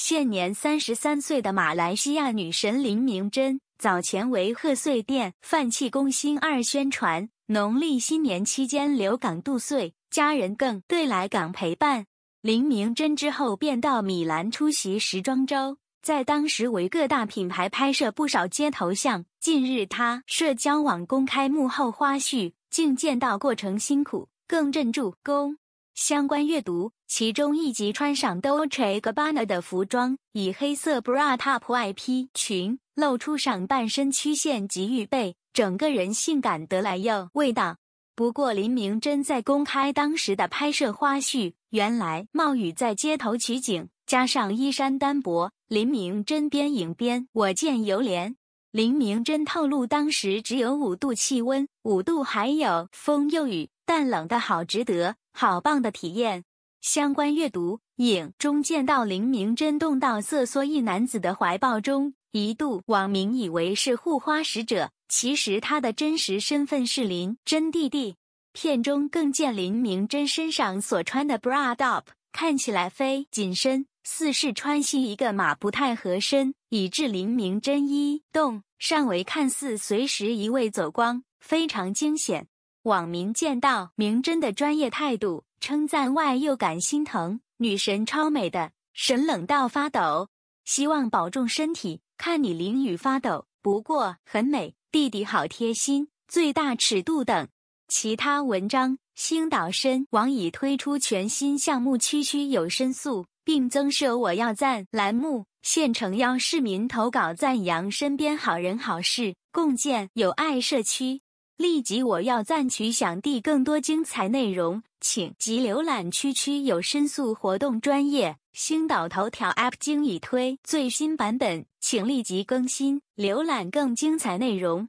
现年三十三岁的马来西亚女神林明珍，早前为贺岁电《泛气攻心二宣传，农历新年期间留港度岁，家人更对来港陪伴。林明珍之后便到米兰出席时装周，在当时为各大品牌拍摄不少街头像。近日，她社交网公开幕后花絮，竟见到过程辛苦，更镇住攻。相关阅读，其中一集穿上 Dolce Gabbana 的服装，以黑色 bra top 外披裙，露出上半身曲线及预备，整个人性感得来又味道。不过林明真在公开当时的拍摄花絮，原来冒雨在街头取景，加上衣衫单薄，林明真边影边我见犹怜。林明真透露当时只有五度气温，五度还有风又雨，但冷的好值得。好棒的体验！相关阅读：影中见到林明真动到瑟缩一男子的怀抱中，一度网民以为是护花使者，其实他的真实身份是林真弟弟。片中更见林明真身上所穿的 bra top 看起来非紧身，似是穿西一个码不太合身，以致林明真一动上围看似随时一位走光，非常惊险。网民见到明真的专业态度，称赞外又感心疼。女神超美的，神冷到发抖。希望保重身体，看你淋雨发抖。不过很美，弟弟好贴心。最大尺度等。其他文章：星岛申网已推出全新项目“区区有申诉”，并增设“我要赞”栏目，现诚邀市民投稿赞扬身边好人好事，共建友爱社区。立即我要赞取，想睇更多精彩内容，请即浏览区区有申诉活动专业星岛头条 App 经已推最新版本，请立即更新，浏览更精彩内容。